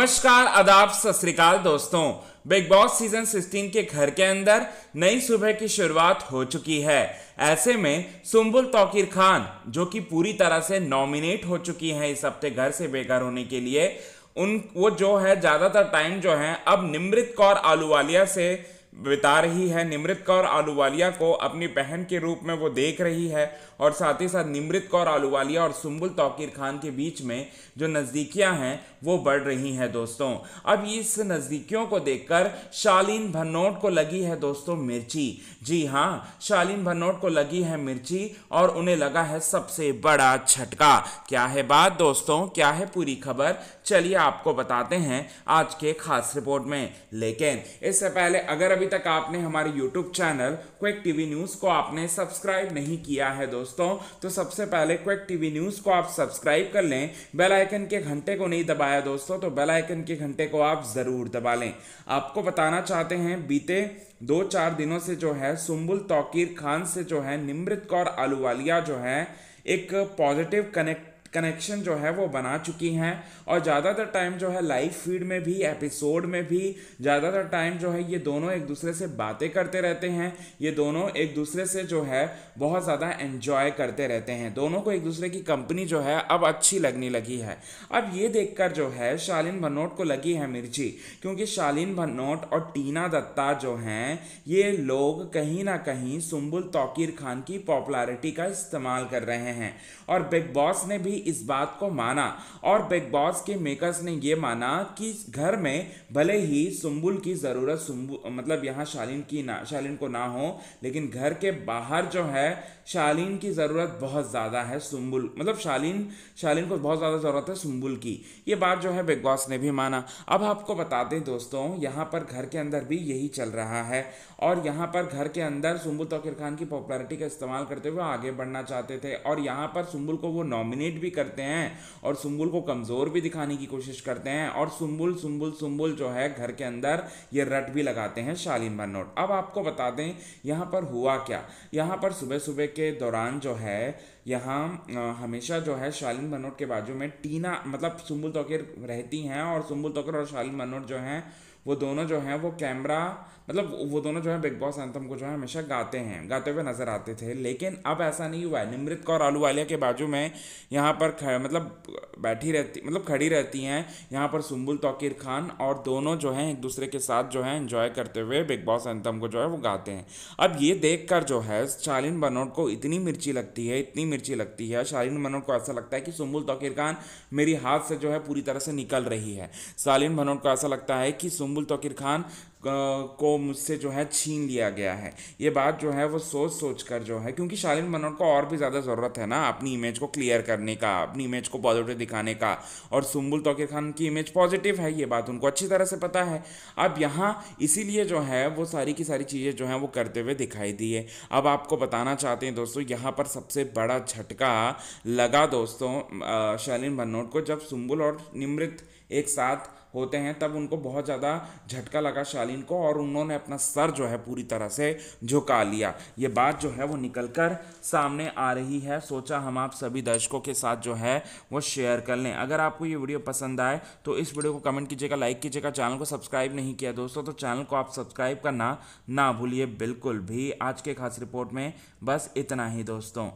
नमस्कार आदाब सत दोस्तों बिग बॉस सीजन 16 के घर के अंदर नई सुबह की शुरुआत हो चुकी है ऐसे में सुम्बुल तौकीर खान जो कि पूरी तरह से नॉमिनेट हो चुकी हैं इस हफ्ते घर से बेघर होने के लिए उन वो जो है ज़्यादातर टाइम जो है अब निमृत कौर आलूवालिया से बिता रही है निमृत कौर आलूवालिया को अपनी बहन के रूप में वो देख रही है और साथ ही साथ निमृत कौर आलूवालिया और सुम्बुल तौकीर खान के बीच में जो नज़दीकियां हैं वो बढ़ रही हैं दोस्तों अब इस नज़दीकियों को देखकर शालीन भन्नोट को लगी है दोस्तों मिर्ची जी हाँ शालीन भन्नोट को लगी है मिर्ची और उन्हें लगा है सबसे बड़ा छटका क्या है बात दोस्तों क्या है पूरी खबर चलिए आपको बताते हैं आज के खास रिपोर्ट में लेकिन इससे पहले अगर अभी तक आपने हमारे YouTube channel quick TV news को आपने सब्सक्राइब नहीं किया है दोस्तों तो सबसे पहले क्विक टीवी न्यूज को आप सब्सक्राइब कर लें बेल आइकन के घंटे को नहीं दबाया दोस्तों तो बेल आइकन के घंटे को आप जरूर दबा लें आपको बताना चाहते हैं बीते दो चार दिनों से जो है सुम्बुल तोकीर खान से जो है निमृत कौर आलूवालिया जो है एक पॉजिटिव कनेक्ट कनेक्शन जो है वो बना चुकी हैं और ज़्यादातर टाइम जो है लाइव फीड में भी एपिसोड में भी ज़्यादातर टाइम जो है ये दोनों एक दूसरे से बातें करते रहते हैं ये दोनों एक दूसरे से जो है बहुत ज़्यादा एन्जॉय करते रहते हैं दोनों को एक दूसरे की कंपनी जो है अब अच्छी लगने लगी है अब ये देख जो है शालीन भनोट को लगी है मिर्ची क्योंकि शालीन भनोट और टीना दत्ता जो हैं ये लोग कहीं ना कहीं सुम्बुल तोकीर खान की पॉपुलरिटी का इस्तेमाल कर रहे हैं और बिग बॉस ने भी इस बात को माना और बिग बॉस के मेकर्स ने ये माना कि घर में भले ही सुम्बुल की ज़रूरत मतलब यहाँ शालीन की ना शालीन को ना हो लेकिन घर के बाहर जो है शालीन की ज़रूरत बहुत ज़्यादा है सुम्बुल मतलब शालीन शालीन को बहुत ज़्यादा ज़रूरत है सुम्बुल की ये बात जो है बिग बॉस ने भी माना अब आपको बता दें दोस्तों यहाँ पर घर के अंदर भी यही चल रहा है और यहाँ पर घर के अंदर सुम्बुल तोकिर खान की पॉपुलरिटी का इस्तेमाल करते हुए आगे बढ़ना चाहते थे और यहाँ पर सुम्बुल को वो नॉमिनेट भी भी करते हैं और सुम्बुल को कमज़ोर भी दिखाने की कोशिश करते हैं और सुम्बुल सुम्बुल सुम्बुल जो है घर के अंदर ये रट भी लगाते हैं शालीन भरनोट अब आपको बता दें यहाँ पर हुआ क्या यहाँ पर सुबह सुबह के दौरान जो है यहाँ हमेशा जो है शालीन भनोट के बाजू में टीना मतलब सुम्बुल तोकिर रहती हैं और सुम्बुल तोकिर और शालीन भनोट जो हैं वो दोनों जो हैं वो कैमरा मतलब वो दोनों जो है बिग बॉस एंथम को जो है हमेशा गाते हैं गाते हुए नज़र आते थे लेकिन अब ऐसा नहीं हुआ है निमृत कौर आलू वालिया के बाजू में यहाँ पर मतलब बैठी रहती मतलब खड़ी रहती हैं यहाँ पर सुम्बुल तोकीर खान और दोनों जो हैं एक दूसरे के साथ जो है इन्जॉय करते हुए बिग बॉस एंथम को जो है वो गाते हैं अब ये देख कर जो है शालीन बनोट को इतनी मिर्ची लगती है इतनी मिर्ची लगती है शालीन बनोट को ऐसा लगता है कि सुम्बुल तोकीर खान मेरी हाथ से जो है पूरी तरह से निकल रही है शालीन बनोट को ऐसा लगता है कि सुम्बुल तोकीर खान को मुझसे जो है छीन लिया गया है ये बात जो है वो सोच सोच कर जो है क्योंकि शालिन मनोहर को और भी ज़्यादा ज़रूरत है ना अपनी इमेज को क्लियर करने का अपनी इमेज को पॉजिटिव दिखाने का और सुम्बुल तोकिर खान की इमेज पॉजिटिव है ये बात उनको अच्छी तरह से पता है अब यहाँ इसीलिए जो है वो सारी की सारी चीज़ें जो हैं वो करते हुए दिखाई दी है अब आपको बताना चाहते हैं दोस्तों यहाँ पर सबसे बड़ा झटका लगा दोस्तों शालिन भनोट को जब सुम्बुल और निमृत एक साथ होते हैं तब उनको बहुत ज़्यादा झटका लगा शालीन को और उन्होंने अपना सर जो है पूरी तरह से झुका लिया ये बात जो है वो निकल कर सामने आ रही है सोचा हम आप सभी दर्शकों के साथ जो है वो शेयर कर लें अगर आपको ये वीडियो पसंद आए तो इस वीडियो को कमेंट कीजिएगा लाइक कीजिएगा चैनल को सब्सक्राइब नहीं किया दोस्तों तो चैनल को आप सब्सक्राइब करना ना भूलिए बिल्कुल भी आज के खास रिपोर्ट में बस इतना ही दोस्तों